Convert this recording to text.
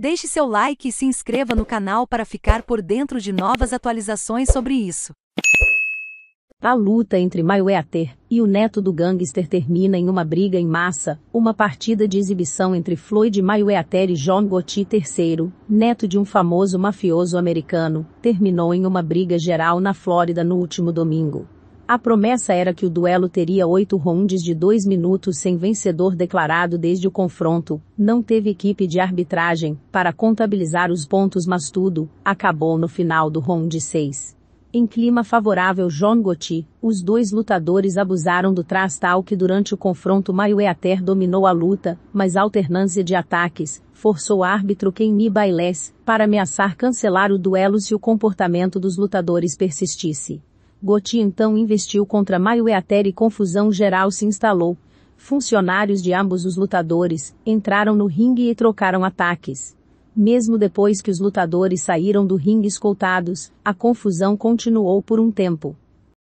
Deixe seu like e se inscreva no canal para ficar por dentro de novas atualizações sobre isso. A luta entre Mayweather e o neto do gangster termina em uma briga em massa, uma partida de exibição entre Floyd Mayweather e John Gotti III, neto de um famoso mafioso americano, terminou em uma briga geral na Flórida no último domingo. A promessa era que o duelo teria oito rounds de dois minutos sem vencedor declarado desde o confronto, não teve equipe de arbitragem, para contabilizar os pontos mas tudo, acabou no final do round 6. Em clima favorável John Gotti, os dois lutadores abusaram do trash talk durante o confronto Mayweather dominou a luta, mas a alternância de ataques, forçou o árbitro Kenny Bailes, para ameaçar cancelar o duelo se o comportamento dos lutadores persistisse. Gotti então investiu contra Mayweather e confusão geral se instalou. Funcionários de ambos os lutadores entraram no ringue e trocaram ataques. Mesmo depois que os lutadores saíram do ringue escoltados, a confusão continuou por um tempo.